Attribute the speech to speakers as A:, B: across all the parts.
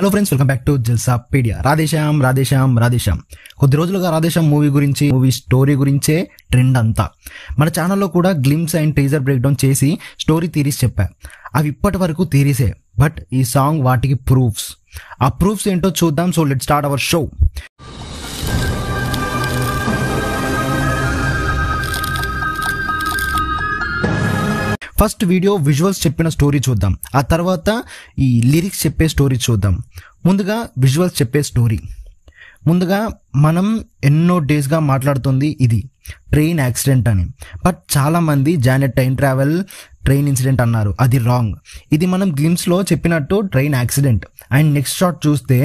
A: hello friends welcome back to Pedia Radhe Shyam Radhe Shyam Radhe Shyam కొద్ది రోజులుగా Radhe Shyam movie గురించి మూవీ స్టోరీ గురించే ట్రెండ్ అంతా మన ఛానల్లో కూడా glimpse and teaser break down చేసి స్టోరీ థీరీస్ చెప్పా అవి ఇప్పటి వరకు థీరీసే బట్ ఈ సాంగ్ వాటికి ప్రూఫ్స్ ఆ ప్రూఫ్స్ ఏంటో చూద్దాం so let start our show first video visuals చెప్పిన స్టోరీ చూద్దాం ఆ తర్వాత ఈ లిరిక్స్ చెప్పే స్టోరీ చూద్దాం ముందుగా విజువల్స్ చెప్పే స్టోరీ ముందుగా మనం ఎన్నో డేస్గా మాట్లాడుతుంది ఇది ట్రైన్ యాక్సిడెంట్ అని బట్ చాలామంది జానెట్ ట్రైన్ ట్రావెల్ ట్రైన్ ఇన్సిడెంట్ అన్నారు అది రాంగ్ ఇది మనం గ్లిమ్స్లో చెప్పినట్టు train accident and next shot చూస్తే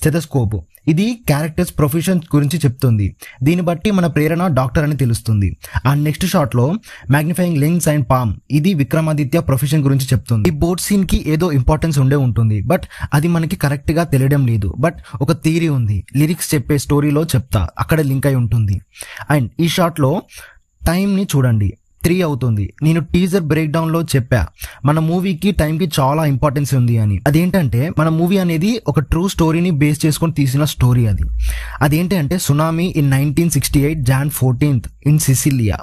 A: స్టెథస్కోప్ ఇది క్యారెక్టర్స్ ప్రొఫెషన్ గురించి చెప్తుంది దీన్ని బట్టి మన ప్రేరణ డాక్టర్ అని తెలుస్తుంది ఆ నెక్స్ట్ షాట్లో మ్యాగ్నిఫైయింగ్ లెన్స్ అండ్ పామ్ ఇది విక్రమాదిత్య ప్రొఫెషన్ గురించి చెప్తుంది ఈ బోట్ సీన్ కి ఏదో ఇంపార్టెన్స్ ఉండే ఉంటుంది బట్ అది మనకి కరెక్ట్ గా తెలియడం లేదు బట్ ఒక థీరీ ఉంది లిరిక్స్ చెప్పే స్టోరీలో చెప్తా అక్కడ లింక్ అయి ఉంటుంది అండ్ ఈ షాట్లో టైంని చూడండి త్రీ అవుతుంది నేను టీజర్ బ్రేక్ డౌన్ లో చెప్పా మన మూవీకి టైంకి చాలా ఇంపార్టెన్స్ ఉంది అని అదేంటంటే మన మూవీ అనేది ఒక ట్రూ స్టోరీని బేస్ చేసుకొని తీసిన స్టోరీ అది అదేంటి అంటే tsunami in nineteen sixty eight June fourteenth in Sicilia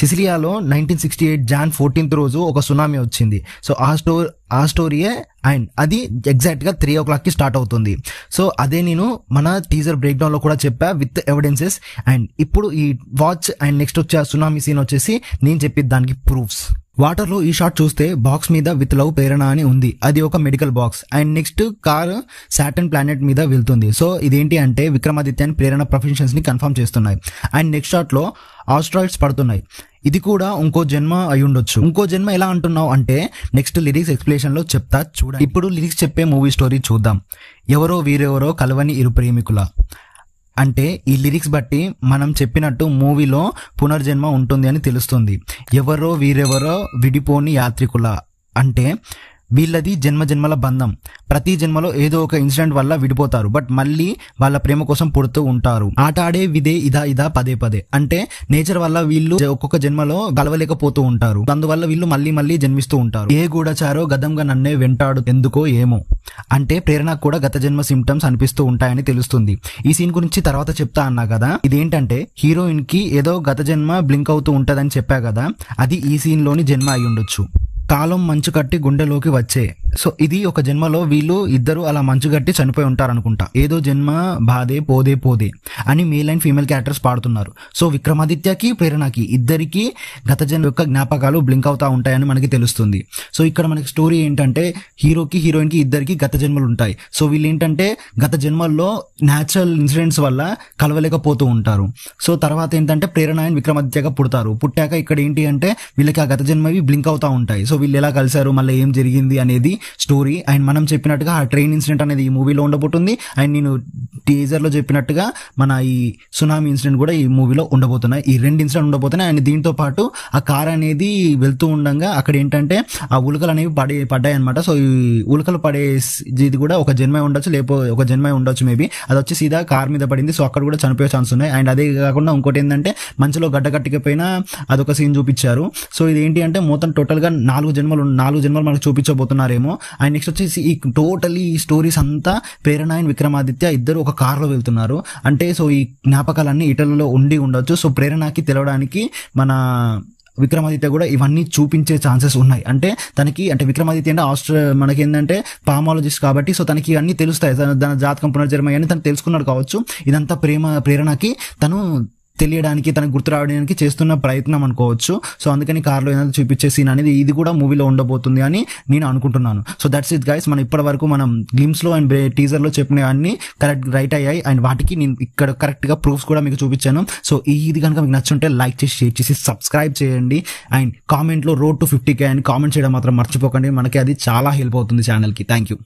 A: సిసిలియాలో nineteen sixty eight June fourteenth రోజు ఒక సునామీ వచ్చింది సో ఆ స్టోర్ ఆ స్టోరీయే అండ్ అది ఎగ్జాక్ట్గా త్రీ ఓ క్లాక్కి స్టార్ట్ అవుతుంది సో అదే నేను మన టీజర్ బ్రేక్డౌన్లో కూడా చెప్పా విత్ ఎవిడెన్సెస్ అండ్ ఇప్పుడు ఈ వాచ్ అండ్ నెక్స్ట్ వచ్చే సునామీ సీన్ వచ్చేసి నేను చెప్పి దానికి ప్రూఫ్స్ వాటర్లో ఈ షాట్ చూస్తే బాక్స్ మీద విత్ లవ్ ప్రేరణ అని ఉంది అది ఒక medical box and next car Saturn planet మీద వెళ్తుంది సో ఇదేంటి అంటే విక్రమాదిత్యాన్ని ప్రేరణ ప్రొఫెషన్స్ని కన్ఫర్మ్ చేస్తున్నాయి అండ్ నెక్స్ట్ షాట్లో ఆస్ట్రాయిడ్స్ పడుతున్నాయి ఇది కూడా ఇంకో జన్మ అయి ఉండొచ్చు ఇంకో జన్మ ఎలా అంటున్నావు అంటే నెక్స్ట్ లిరిక్స్ ఎక్స్ప్లెనేషన్ లో చెప్తా చూడ ఇప్పుడు లిరిక్స్ చెప్పే మూవీ స్టోరీ చూద్దాం ఎవరో వీరెవరో కలవని ఇరు ప్రేమికుల అంటే ఈ లిరిక్స్ బట్టి మనం చెప్పినట్టు మూవీలో పునర్జన్మ ఉంటుంది అని తెలుస్తుంది ఎవరో వీరెవరో విడిపోని యాత్రికుల అంటే వీళ్ళది జన్మజన్మల బంధం ప్రతి జన్మలో ఏదో ఒక ఇన్సిడెంట్ వల్ల విడిపోతారు బట్ మళ్ళీ వాళ్ళ ప్రేమ కోసం పుడుతూ ఉంటారు ఆట ఆడే విదే ఇదా ఇదా పదే పదే అంటే నేచర్ వల్ల వీళ్ళు ఒక్కొక్క జన్మలో గలవలేకపోతూ ఉంటారు అందువల్ల వీళ్ళు మళ్ళీ మళ్ళీ జన్మిస్తూ ఉంటారు ఏ గూడచారో గతంగా నన్నే వెంటాడు ఎందుకో ఏమో అంటే ప్రేరణ కూడా గత జన్మ సిమ్టమ్స్ అనిపిస్తూ ఉంటాయని తెలుస్తుంది ఈ సీన్ గురించి తర్వాత చెప్తా అన్నా కదా ఇదేంటంటే హీరోయిన్ కి ఏదో గత జన్మ బ్లింక్ అవుతూ ఉంటదని చెప్పా కదా అది ఈ సీన్ లోని జన్మ అయి ఉండొచ్చు కాలం మంచు కట్టి గుండెలోకి వచ్చే సో ఇది ఒక జన్మలో వీళ్ళు ఇద్దరు అలా మంచు కట్టి చనిపోయి ఉంటారు అనుకుంటా ఏదో జన్మ బాధే పోదే పోదే అని మేల్ అండ్ ఫీమేల్ క్యారెక్టర్స్ పాడుతున్నారు సో విక్రమాదిత్యకి ప్రేరణకి ఇద్దరికి గత జన్మ యొక్క జ్ఞాపకాలు బ్లింక్ అవుతా ఉంటాయని మనకి తెలుస్తుంది సో ఇక్కడ మనకి స్టోరీ ఏంటంటే హీరోకి హీరోయిన్కి ఇద్దరికి గత జన్మలు ఉంటాయి సో వీళ్ళు ఏంటంటే గత జన్మల్లో న్యాచురల్ ఇన్సిడెంట్స్ వల్ల కలవలేకపోతూ ఉంటారు సో తర్వాత ఏంటంటే ప్రేరణ అండ్ విక్రమాదిత్యగా పుడతారు పుట్టాక ఇక్కడ ఏంటి అంటే వీళ్ళకి ఆ గత జన్మవి బ్లింక్ అవుతూ ఉంటాయి సో వీళ్ళు ఎలా కలిశారు మళ్ళీ ఏం జరిగింది అనేది స్టోరీ అండ్ మనం చెప్పినట్టుగా ఆ ట్రైన్ ఇన్సిడెంట్ అనేది ఈ మూవీలో ఉండబోతుంది అండ్ నేను టీజర్లో చెప్పినట్టుగా మన ఈ సునామీ ఇన్సిడెంట్ కూడా ఈ మూవీలో ఉండబోతున్నాయి ఈ రెండు ఇన్సిడెంట్ ఉండబోతున్నాయి అండ్ దీంతో పాటు ఆ కార్ అనేది వెళ్తూ ఉండగా అక్కడ ఏంటంటే ఆ ఉలకలు అనేవి పడే పడ్డాయి అనమాట సో ఈ ఉలకలు పడే ఇది కూడా ఒక జన్మై ఉండొచ్చు లేకపోతే ఒక జన్మై ఉండొచ్చు మేబీ అది వచ్చి సీదా కార్ మీద పడింది సో అక్కడ కూడా చనిపోయే ఛాన్స్ ఉన్నాయి అండ్ అదే కాకుండా ఇంకోటి ఏంటంటే మంచిలో గడ్డ కట్టకపోయినా అదొక సీన్ చూపించారు సో ఇది ఏంటి అంటే మొత్తం టోటల్గా నాలుగు జన్మలు నాలుగు జన్మలు మనకు చూపించబోతున్నారేమో అండ్ నెక్స్ట్ వచ్చేసి ఈ టోటలీ ఈ స్టోరీస్ అంతా ప్రేరణ అండ్ విక్రమాదిత్య ఇద్దరు ఒక కారులో వెళ్తున్నారు అంటే సో ఈ జ్ఞాపకాలన్నీ ఇటలలో ఉండి ఉండొచ్చు సో ప్రేరణకి తెలవడానికి మన విక్రమాదిత్య కూడా ఇవన్నీ చూపించే ఛాన్సెస్ ఉన్నాయి అంటే తనకి అంటే విక్రమాదిత్య అంటే ఆస్ట్రే మనకి ఏంటంటే పామాలజిస్ట్ కాబట్టి సో తనకి ఇవన్నీ తెలుస్తాయి తన జాతకం పునర్జన్మ అని తను తెలుసుకున్నాడు కావచ్చు ఇదంతా ప్రేమ ప్రేరణకి తను తెలియడానికి తనకు గుర్తు రావడానికి చేస్తున్న ప్రయత్నం అనుకోవచ్చు సో అందుకని కార్లో ఏదైనా చూపించే సీన్ అనేది ఇది కూడా మూవీలో ఉండబోతుంది అని నేను అనుకుంటున్నాను సో దట్స్ ఇట్ గైస్ మనం ఇప్పటి వరకు మనం లో అండ్ టీజర్లో చెప్పినవన్నీ కరెక్ట్ రైట్ అయ్యాయి అండ్ వాటికి నేను ఇక్కడ కరెక్ట్గా ప్రూఫ్స్ కూడా మీకు చూపించాను సో ఇది కనుక మీకు నచ్చుంటే లైక్ చేసి షేర్ చేసి సబ్స్క్రైబ్ చేయండి అండ్ కామెంట్లో రోడ్ టు ఫిఫ్టీ కే అని కామెంట్ చేయడం మాత్రం మర్చిపోకండి మనకి అది చాలా హెల్ప్ అవుతుంది ఛానల్కి థ్యాంక్ యూ